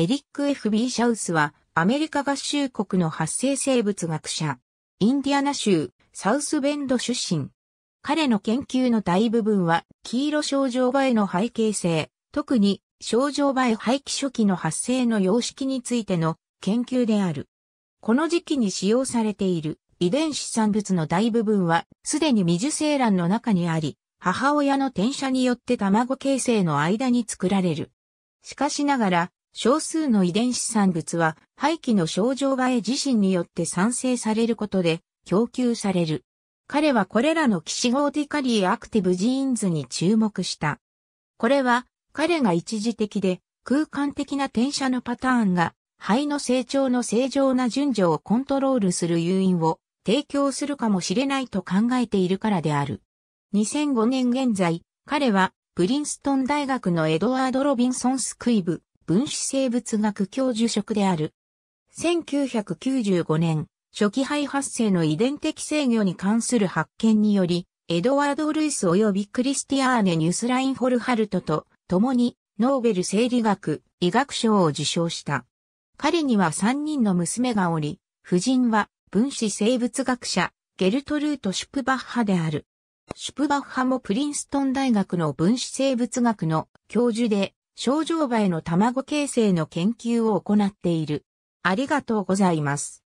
エリック F.B. シャウスは、アメリカ合衆国の発生生物学者、インディアナ州、サウスベンド出身。彼の研究の大部分は、黄色症状映えの背景性、特に、症状映え廃棄初期の発生の様式についての研究である。この時期に使用されている遺伝子産物の大部分は、すでに未受精卵の中にあり、母親の転写によって卵形成の間に作られる。しかしながら、少数の遺伝子産物は廃棄の症状がえ自身によって産生されることで供給される。彼はこれらのキシゴーディカリーアクティブジーンズに注目した。これは彼が一時的で空間的な転写のパターンが肺の成長の正常な順序をコントロールする誘引を提供するかもしれないと考えているからである。2005年現在、彼はプリンストン大学のエドワード・ロビンソン・スクイブ、分子生物学教授職である。1995年、初期肺発生の遺伝的制御に関する発見により、エドワード・ルイス及びクリスティアーネ・ニュスライン・ホルハルトと共にノーベル生理学、医学賞を受賞した。彼には3人の娘がおり、夫人は分子生物学者、ゲルトルート・シュプバッハである。シュプバッハもプリンストン大学の分子生物学の教授で、症状場への卵形成の研究を行っている。ありがとうございます。